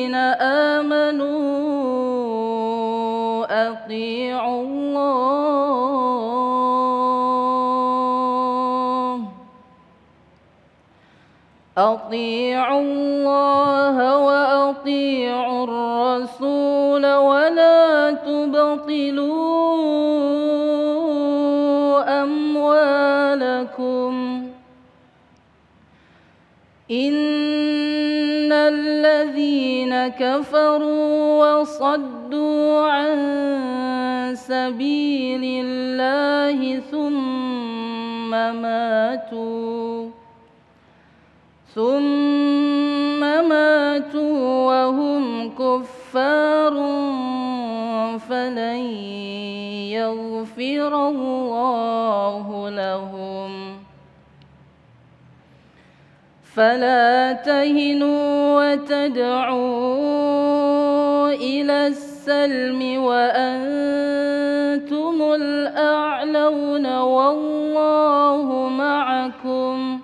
الذين آمنوا أطيعوا الله أطيعوا الله وأطيعوا الرسول ولا تبطلوا أموالكم إن كفروا وصدوا عن سبيل الله ثم ماتوا ثم ماتوا وهم كفار فلن يغفر الله لهم فلا تهنوا وتدعوا إلى السلم وأنتم الأعلون والله معكم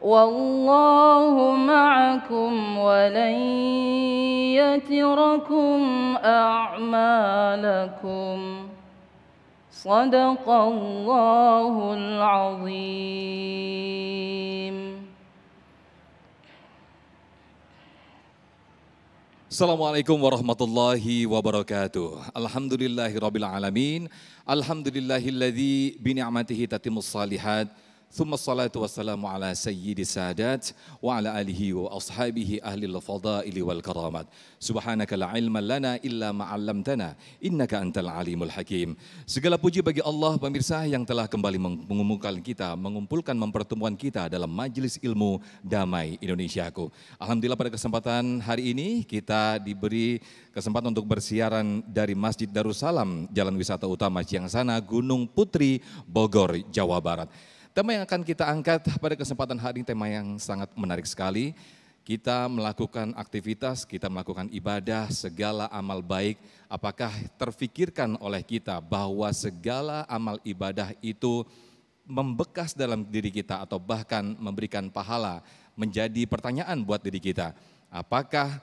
والله معكم ولن يتركم أعمالكم صدق الله العظيم Assalamualaikum warahmatullahi wabarakatuh. Alhamdulillahi rabbil alamin. Alhamdulillahilladzi bi ni'matihi tatimmus salihat. ثم الصلاة والسلام على سيد السادات وعلى آله وأصحابه أهل الفضائل والكرامات سبحانك لا علم لنا إلا ما علمتنا إنك أنت العليم الحكيم Segala puji bagi Allah pemirsa yang telah kembali mengumumkan kita, mengumpulkan mempertemuan kita dalam Majelis Ilmu Damai Indonesiaku. Alhamdulillah pada kesempatan hari ini kita diberi kesempatan untuk bersiaran dari Masjid Darussalam, Jalan Wisata Utama Ciangsana Gunung Putri, Bogor, Jawa Barat. Tema yang akan kita angkat pada kesempatan hari ini tema yang sangat menarik sekali. Kita melakukan aktivitas, kita melakukan ibadah, segala amal baik. Apakah terfikirkan oleh kita bahwa segala amal ibadah itu membekas dalam diri kita atau bahkan memberikan pahala menjadi pertanyaan buat diri kita. Apakah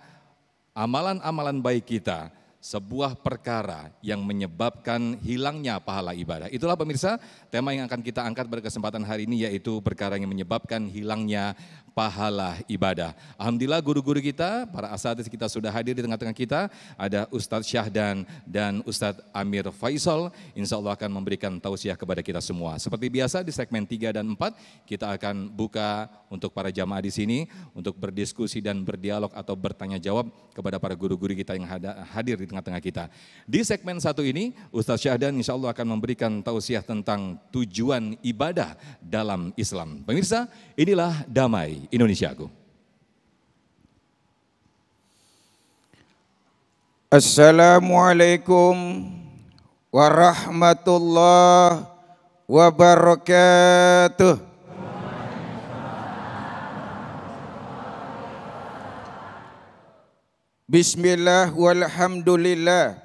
amalan-amalan baik kita sebuah perkara yang menyebabkan hilangnya pahala ibadah. Itulah pemirsa tema yang akan kita angkat pada kesempatan hari ini yaitu perkara yang menyebabkan hilangnya pahala ibadah. Alhamdulillah guru-guru kita, para asatidz kita sudah hadir di tengah-tengah kita. Ada Ustadz Syahdan dan Ustadz Amir Faisal. Insya Allah akan memberikan tausiah kepada kita semua. Seperti biasa di segmen 3 dan 4 kita akan buka untuk para jamaah di sini untuk berdiskusi dan berdialog atau bertanya jawab kepada para guru-guru kita yang hadir di tengah-tengah kita. Di segmen satu ini Ustadz Syahdan insya Allah akan memberikan tausiah tentang tujuan ibadah dalam Islam. Pemirsa inilah damai Indonesiaku. Assalamualaikum warahmatullahi wabarakatuh. Bismillah walhamdulillah.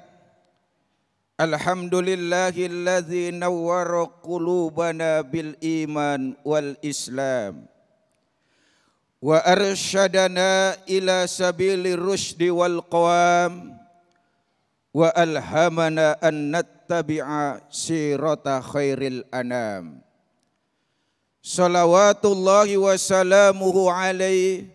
Alhamdulillahilladzi nawwara qulubana bil iman wal islam wa arsyadana ila sabili rusydi wal qawam wa alhamana an nattabi'a sirata khairil anam salawatullahi wa salamuhu alaihi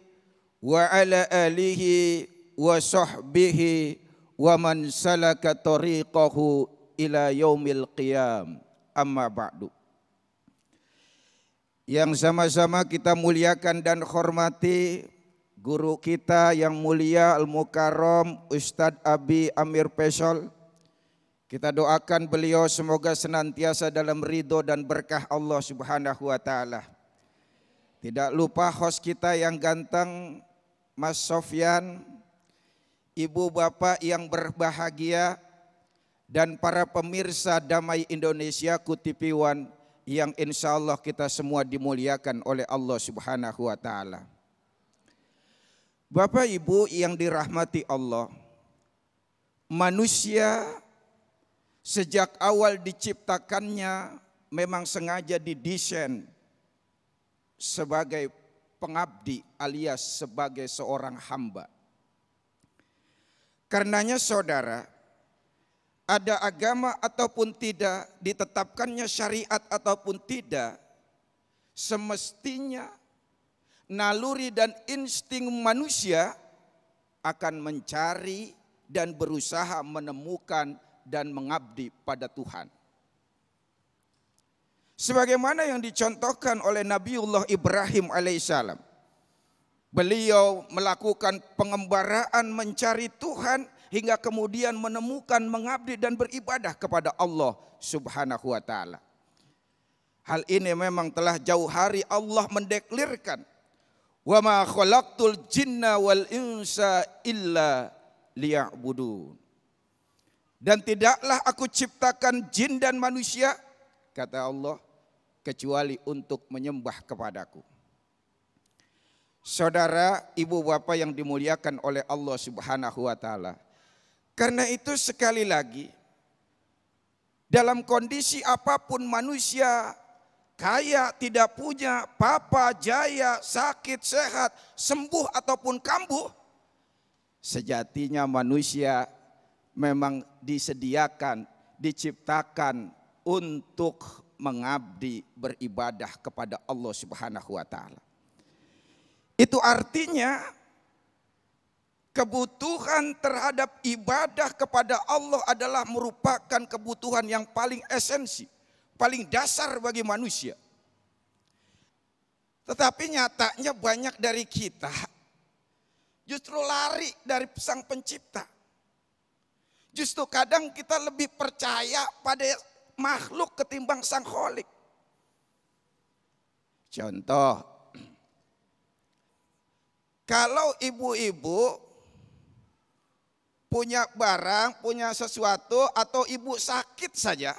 wa ala alihi wa sahbihi wa man salaka tariqahu ila yaumil qiyam amma ba'du yang sama-sama kita muliakan dan hormati guru kita yang mulia Al-Mukarram Ustadz Abi Amir Pesol. Kita doakan beliau semoga senantiasa dalam ridho dan berkah Allah subhanahu wa ta'ala. Tidak lupa host kita yang ganteng Mas Sofyan, ibu bapak yang berbahagia, dan para pemirsa Damai Indonesia Kutipiwan yang insya Allah kita semua dimuliakan oleh Allah Subhanahu wa Ta'ala. Bapak ibu yang dirahmati Allah, manusia sejak awal diciptakannya memang sengaja didesain sebagai pengabdi alias sebagai seorang hamba. Karenanya saudara, ada agama ataupun tidak, ditetapkannya syariat ataupun tidak, semestinya naluri dan insting manusia akan mencari dan berusaha menemukan dan mengabdi pada Tuhan. Sebagaimana yang dicontohkan oleh Nabiullah Ibrahim alaihissalam. Beliau melakukan pengembaraan mencari Tuhan hingga kemudian menemukan mengabdi dan beribadah kepada Allah Subhanahu wa taala. Hal ini memang telah jauh hari Allah mendeklirkan wa ma khalaqtul jinna wal insa illa liya'budun. Dan tidaklah aku ciptakan jin dan manusia kata Allah kecuali untuk menyembah kepadaku. Saudara, ibu bapa yang dimuliakan oleh Allah Subhanahu wa taala. Karena itu sekali lagi dalam kondisi apapun manusia kaya, tidak punya, papa, jaya, sakit, sehat, sembuh ataupun kambuh sejatinya manusia memang disediakan, diciptakan untuk mengabdi beribadah kepada Allah Subhanahu wa taala. Itu artinya kebutuhan terhadap ibadah kepada Allah adalah merupakan kebutuhan yang paling esensi, paling dasar bagi manusia. Tetapi nyatanya banyak dari kita justru lari dari sang pencipta. Justru kadang kita lebih percaya pada makhluk ketimbang sang kholik. Contoh, kalau ibu-ibu punya barang, punya sesuatu, atau ibu sakit saja,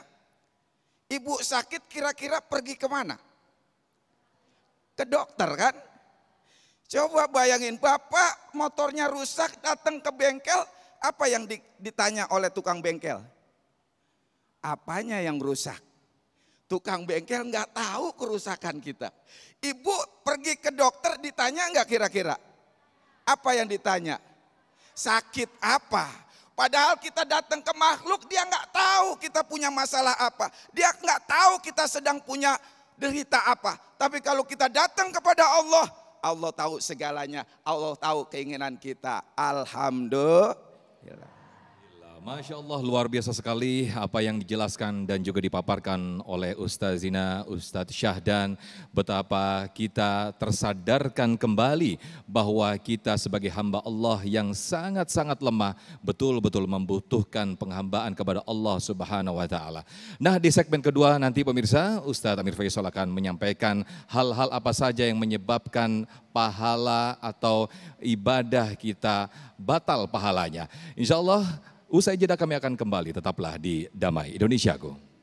ibu sakit kira-kira pergi kemana? Ke dokter kan? Coba bayangin bapak motornya rusak datang ke bengkel, apa yang ditanya oleh tukang bengkel? Apanya yang rusak? Tukang bengkel nggak tahu kerusakan kita. Ibu pergi ke dokter ditanya nggak kira-kira? Apa yang ditanya? sakit apa. Padahal kita datang ke makhluk, dia nggak tahu kita punya masalah apa. Dia nggak tahu kita sedang punya derita apa. Tapi kalau kita datang kepada Allah, Allah tahu segalanya. Allah tahu keinginan kita. Alhamdulillah. Masya Allah luar biasa sekali apa yang dijelaskan dan juga dipaparkan oleh Ustazina Ustadz Syahdan. Betapa kita tersadarkan kembali bahwa kita sebagai hamba Allah yang sangat-sangat lemah betul-betul membutuhkan penghambaan kepada Allah Subhanahu wa taala. Nah, di segmen kedua nanti pemirsa Ustaz Amir Faisal akan menyampaikan hal-hal apa saja yang menyebabkan pahala atau ibadah kita batal pahalanya. Insya Allah Usai jeda kami akan kembali, tetaplah di Damai Indonesia Indonesiaku.